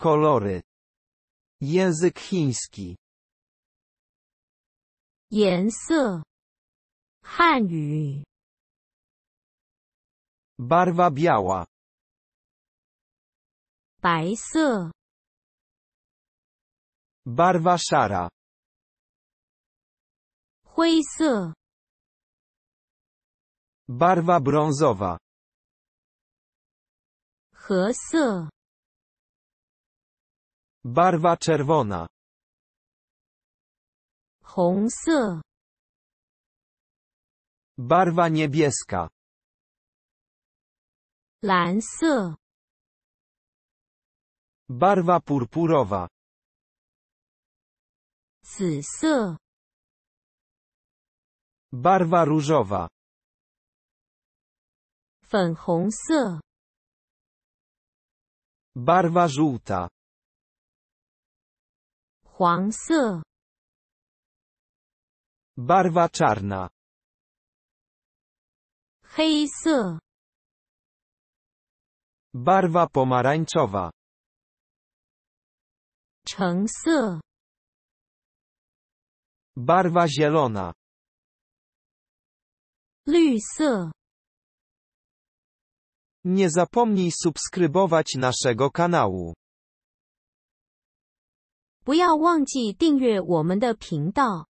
Kolory. Język chiński. barwa biała. barwa szara. barwa brązowa. 褐色，Barwa czerwona. Barwa niebieska. Barwa purpurowa. Barwa różowa. Barwa żółta. 黄色。Barwa czarna. 黑色。Barwa pomarańczowa. 橙色。Barwa zielona. 绿色。Nie zapomnij subskrybować naszego kanału. 不要忘记订阅我们的频道。